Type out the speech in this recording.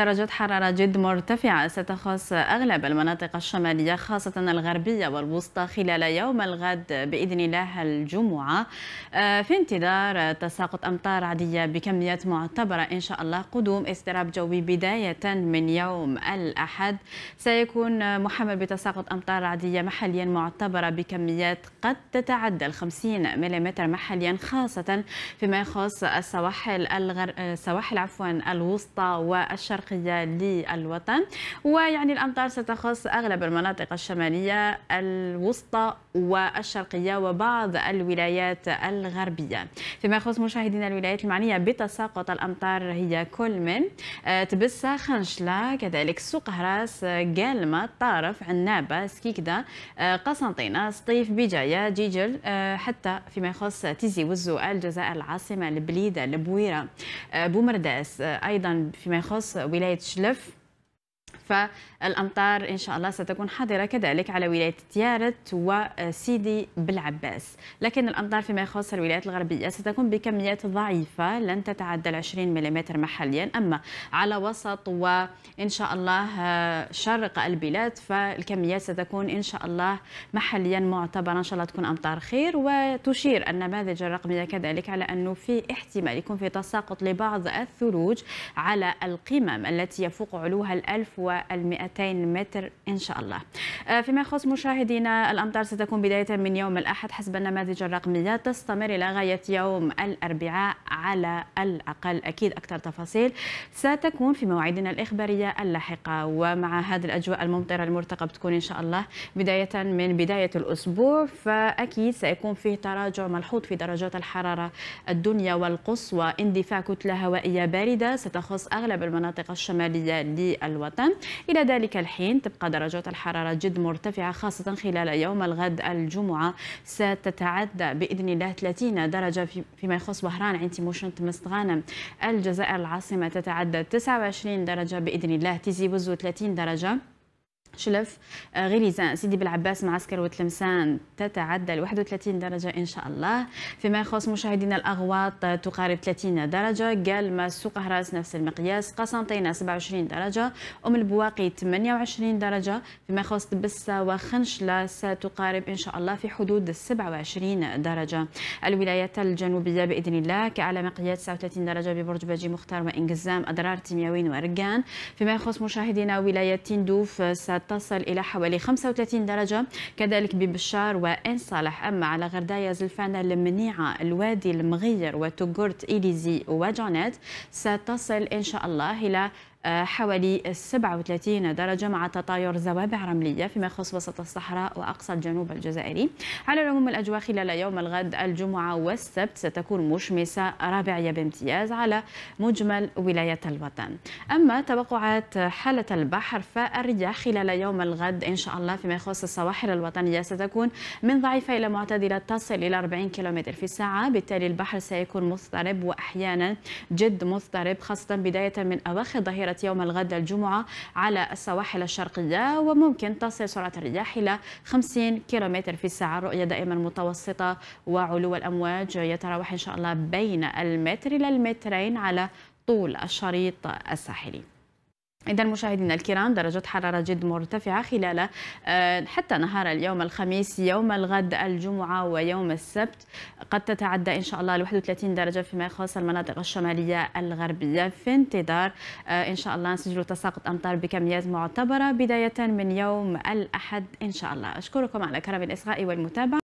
درجة حرارة جد مرتفعة ستخص أغلب المناطق الشمالية خاصة الغربية والوسطى خلال يوم الغد بإذن الله الجمعة آه، في انتظار تساقط أمطار عادية بكميات معتبرة إن شاء الله قدوم استراب جوي بداية من يوم الأحد سيكون محمل بتساقط أمطار عادية محليا معتبرة بكميات قد تتعدى ال 50 ملم محليا خاصة فيما يخص السواحل الغر... آه، السواحل عفوا الوسطى والشرق الشرقية للوطن ويعني الأمطار ستخص أغلب المناطق الشمالية الوسطى والشرقية وبعض الولايات الغربية فيما يخص مشاهدينا الولايات المعنية بتساقط الأمطار هي كل من آه، تبسة خنشلة كذلك سوق هراس قالمة آه، طارف عنابة سكيكدا آه، قسنطينة سطيف بجاية جيجل حتى فيما يخص تيزي وزو الجزائر العاصمة البليدة البويرة بومرداس أيضا فيما يخص ولايه شلف فالأمطار إن شاء الله ستكون حاضرة كذلك على ولاية تيارت وسيدي آه، بالعباس لكن الأمطار فيما يخص الولايات الغربية ستكون بكميات ضعيفة لن تتعدى 20 ملم محليا أما على وسط وإن شاء الله آه، شرق البلاد فالكميات ستكون إن شاء الله محليا معتبرة إن شاء الله تكون أمطار خير وتشير النماذج الرقمية كذلك على أنه في احتمال يكون في تساقط لبعض الثلوج على القمم التي يفوق علوها 1000 ال 200 متر إن شاء الله آه، فيما يخص مشاهدينا الأمطار ستكون بداية من يوم الأحد حسب النماذج الرقمية تستمر إلى غاية يوم الأربعاء على الأقل أكيد أكثر تفاصيل ستكون في مواعيدنا الإخبارية اللاحقة ومع هذه الأجواء الممطرة المرتقب تكون إن شاء الله بداية من بداية الأسبوع فأكيد سيكون فيه تراجع ملحوظ في درجات الحرارة الدنيا والقصوى اندفاع كتلة هوائية باردة ستخص أغلب المناطق الشمالية للوطن إلى ذلك الحين تبقى درجات الحرارة جد مرتفعة خاصة خلال يوم الغد الجمعة ستتعدى بإذن الله 30 درجة فيما يخص بحران عند تيموشن تمست غانم الجزائر العاصمة تتعدى 29 درجة بإذن الله تيزي بوزو 30 درجة شلف آه، غليزان سيدي بالعباس معسكر وتلمسان تتعدى ال 31 درجة إن شاء الله فيما يخص مشاهدينا الأغواط آه، تقارب 30 درجة قال سوق هراس نفس المقياس قسنطينة 27 درجة أم البواقي 28 درجة فيما يخص تبسة وخنشلة ستقارب إن شاء الله في حدود 27 درجة الولايات الجنوبية بإذن الله كأعلى مقياس 39 درجة ببرج باجي مختار وإنقزام أضرار تيمياوين وأرقان فيما يخص مشاهدينا ولاية تندوف ست آه، تصل إلى حوالي 35 درجة كذلك ببشار وإن صالح أما على غردايا زلفانة المنيعة الوادي المغير وتوغورت إليزي وجونيت ستصل إن شاء الله إلى حوالي 37 درجة مع تطاير زوابع رملية فيما يخص وسط الصحراء وأقصى الجنوب الجزائري على العموم الأجواء خلال يوم الغد الجمعة والسبت ستكون مشمسة رابعية بامتياز على مجمل ولاية الوطن أما توقعات حالة البحر فالرياح خلال يوم الغد إن شاء الله فيما يخص السواحل الوطنية ستكون من ضعيفة إلى معتدلة تصل إلى 40 كم في الساعة بالتالي البحر سيكون مضطرب وأحيانا جد مضطرب خاصة بداية من أواخر ظهيرة يوم الغد الجمعة على السواحل الشرقية وممكن تصل سرعة الرياح إلى 50 كيلومتر في الساعة رؤية دائما متوسطة وعلو الأمواج يتراوح إن شاء الله بين المتر إلى المترين على طول الشريط الساحلي إذا مشاهدينا الكرام درجة حرارة جد مرتفعة خلال آه، حتى نهار اليوم الخميس يوم الغد الجمعة ويوم السبت قد تتعدى إن شاء الله ل 31 درجة فيما يخص المناطق الشمالية الغربية في انتظار آه، إن شاء الله نسجل تساقط أمطار بكميات معتبرة بداية من يوم الأحد إن شاء الله أشكركم على كرم الإصغاء والمتابعة